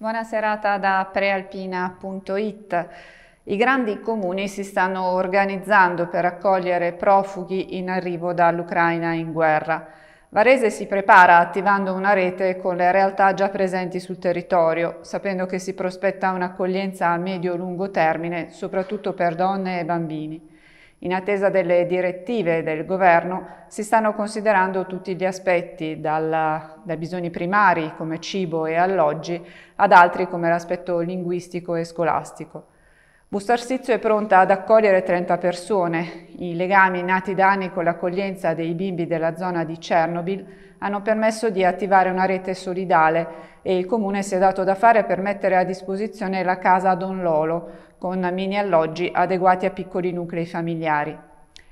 Buona serata da prealpina.it. I grandi comuni si stanno organizzando per accogliere profughi in arrivo dall'Ucraina in guerra. Varese si prepara attivando una rete con le realtà già presenti sul territorio, sapendo che si prospetta un'accoglienza a medio-lungo termine, soprattutto per donne e bambini. In attesa delle direttive del governo si stanno considerando tutti gli aspetti, dalla, dai bisogni primari come cibo e alloggi ad altri come l'aspetto linguistico e scolastico. Bustarsizio è pronta ad accogliere 30 persone. I legami nati da anni con l'accoglienza dei bimbi della zona di Chernobyl hanno permesso di attivare una rete solidale e il comune si è dato da fare per mettere a disposizione la casa Don Lolo, con mini alloggi adeguati a piccoli nuclei familiari.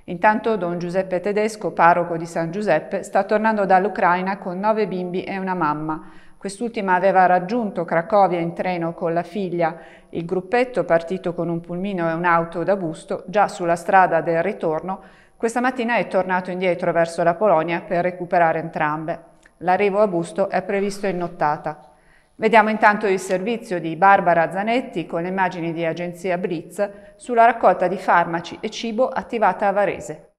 Intanto don Giuseppe Tedesco, parroco di San Giuseppe, sta tornando dall'Ucraina con nove bimbi e una mamma. Quest'ultima aveva raggiunto Cracovia in treno con la figlia. Il gruppetto, partito con un pulmino e un'auto da busto, già sulla strada del ritorno, questa mattina è tornato indietro verso la Polonia per recuperare entrambe. L'arrivo a Busto è previsto in nottata. Vediamo intanto il servizio di Barbara Zanetti con le immagini di Agenzia Blitz sulla raccolta di farmaci e cibo attivata a Varese.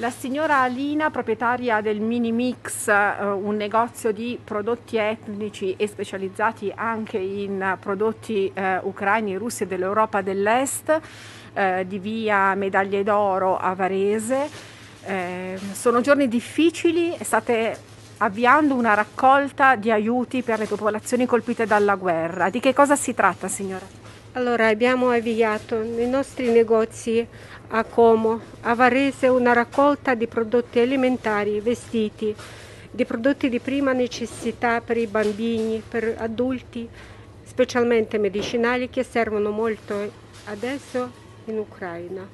La signora Alina, proprietaria del Mini Mix, eh, un negozio di prodotti etnici e specializzati anche in prodotti eh, ucraini, russi e dell'Europa dell'Est, eh, di via Medaglie d'Oro a Varese. Eh, sono giorni difficili, state avviando una raccolta di aiuti per le popolazioni colpite dalla guerra. Di che cosa si tratta, signora? Allora, abbiamo avviato nei nostri negozi a Como, a Varese, una raccolta di prodotti alimentari, vestiti, di prodotti di prima necessità per i bambini, per adulti, specialmente medicinali che servono molto adesso in Ucraina.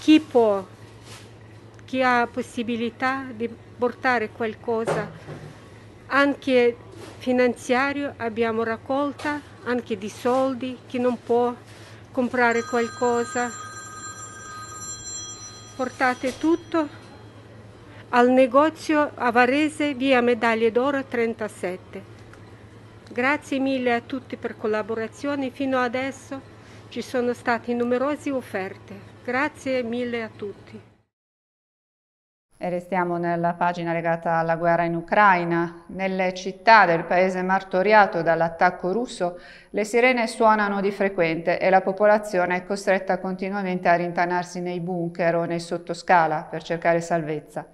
Chi può, chi ha possibilità di portare qualcosa anche finanziario, abbiamo raccolta anche di soldi, chi non può comprare qualcosa. Portate tutto al negozio Avarese, via Medaglie d'Oro 37. Grazie mille a tutti per collaborazione, fino adesso ci sono state numerose offerte. Grazie mille a tutti. E restiamo nella pagina legata alla guerra in Ucraina. Nelle città del paese martoriato dall'attacco russo, le sirene suonano di frequente e la popolazione è costretta continuamente a rintanarsi nei bunker o nei sottoscala per cercare salvezza.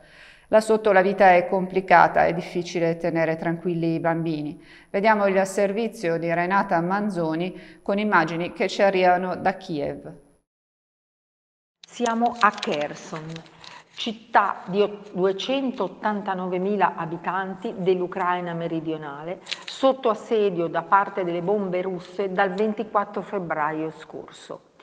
Là sotto la vita è complicata, è difficile tenere tranquilli i bambini. Vediamo il servizio di Renata Manzoni con immagini che ci arrivano da Kiev. Siamo a Kherson, città di 289.000 abitanti dell'Ucraina meridionale, sotto assedio da parte delle bombe russe dal 24 febbraio scorso.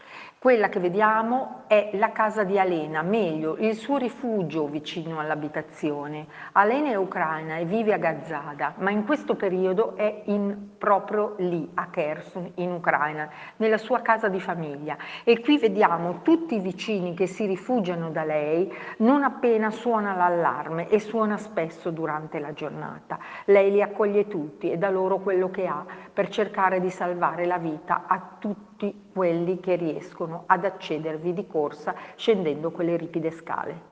Quella che vediamo è la casa di Alena, meglio il suo rifugio vicino all'abitazione. Alena è ucraina e vive a Gazzada, ma in questo periodo è in, proprio lì, a Kherson, in Ucraina, nella sua casa di famiglia. E qui vediamo tutti i vicini che si rifugiano da lei non appena suona l'allarme e suona spesso durante la giornata. Lei li accoglie tutti e da loro quello che ha per cercare di salvare la vita a tutti quelli che riescono ad accedervi di corsa scendendo quelle ripide scale.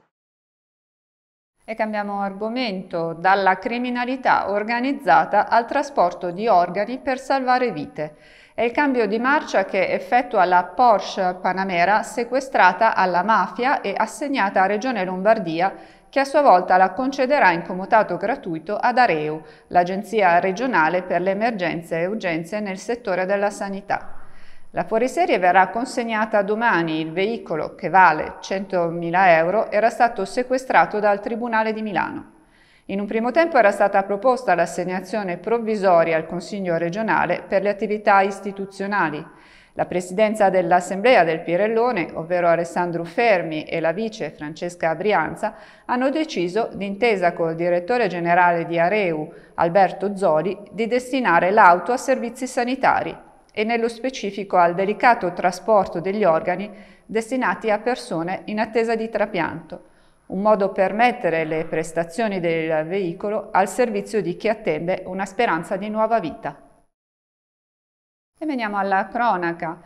E cambiamo argomento, dalla criminalità organizzata al trasporto di organi per salvare vite. È il cambio di marcia che effettua la Porsche Panamera sequestrata alla mafia e assegnata a Regione Lombardia che a sua volta la concederà in comutato gratuito ad Areu, l'Agenzia regionale per le emergenze e urgenze nel settore della sanità. La fuoriserie verrà consegnata domani. Il veicolo, che vale 100.000 euro, era stato sequestrato dal Tribunale di Milano. In un primo tempo era stata proposta l'assegnazione provvisoria al Consiglio regionale per le attività istituzionali. La presidenza dell'Assemblea del Pirellone, ovvero Alessandro Fermi e la vice Francesca Brianza, hanno deciso, d'intesa col direttore generale di Areu, Alberto Zoli, di destinare l'auto a servizi sanitari e nello specifico al delicato trasporto degli organi destinati a persone in attesa di trapianto, un modo per mettere le prestazioni del veicolo al servizio di chi attende una speranza di nuova vita. E veniamo alla cronaca.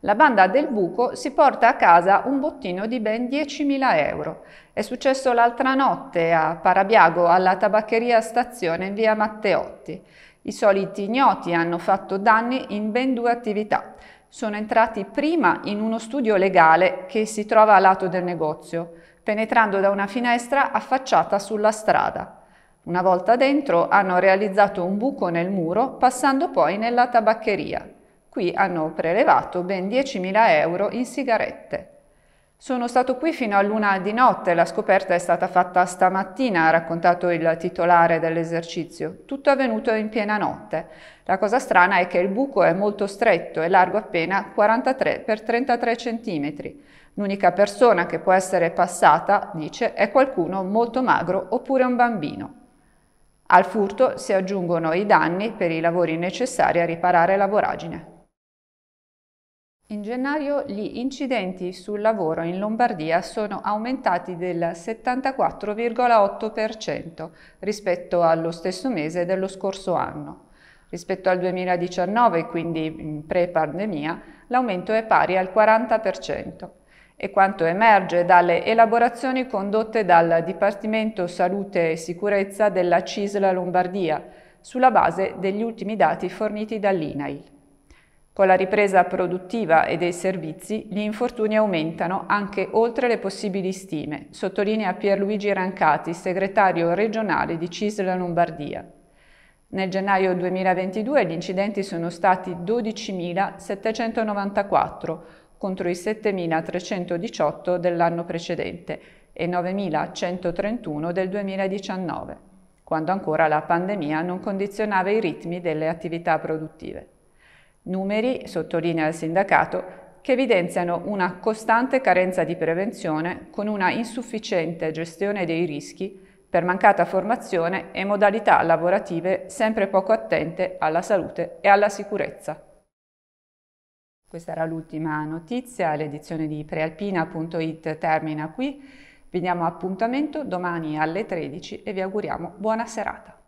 La banda del buco si porta a casa un bottino di ben 10.000 euro. È successo l'altra notte a Parabiago alla tabaccheria Stazione in via Matteotti. I soliti ignoti hanno fatto danni in ben due attività. Sono entrati prima in uno studio legale che si trova a lato del negozio, penetrando da una finestra affacciata sulla strada. Una volta dentro hanno realizzato un buco nel muro, passando poi nella tabaccheria. Qui hanno prelevato ben 10.000 euro in sigarette. Sono stato qui fino a luna di notte, la scoperta è stata fatta stamattina, ha raccontato il titolare dell'esercizio. Tutto è avvenuto in piena notte. La cosa strana è che il buco è molto stretto e largo appena 43 x 33 cm. L'unica persona che può essere passata, dice, è qualcuno molto magro oppure un bambino. Al furto si aggiungono i danni per i lavori necessari a riparare la voragine. In gennaio gli incidenti sul lavoro in Lombardia sono aumentati del 74,8% rispetto allo stesso mese dello scorso anno. Rispetto al 2019, quindi pre-pandemia, l'aumento è pari al 40%. E quanto emerge dalle elaborazioni condotte dal Dipartimento Salute e Sicurezza della CISLA Lombardia, sulla base degli ultimi dati forniti dall'INAIL. Con la ripresa produttiva e dei servizi, gli infortuni aumentano anche oltre le possibili stime, sottolinea Pierluigi Rancati, segretario regionale di Cisla Lombardia. Nel gennaio 2022 gli incidenti sono stati 12.794 contro i 7.318 dell'anno precedente e 9.131 del 2019, quando ancora la pandemia non condizionava i ritmi delle attività produttive. Numeri, sottolinea il sindacato, che evidenziano una costante carenza di prevenzione con una insufficiente gestione dei rischi per mancata formazione e modalità lavorative sempre poco attente alla salute e alla sicurezza. Questa era l'ultima notizia, l'edizione di prealpina.it termina qui. Vi diamo appuntamento domani alle 13 e vi auguriamo buona serata.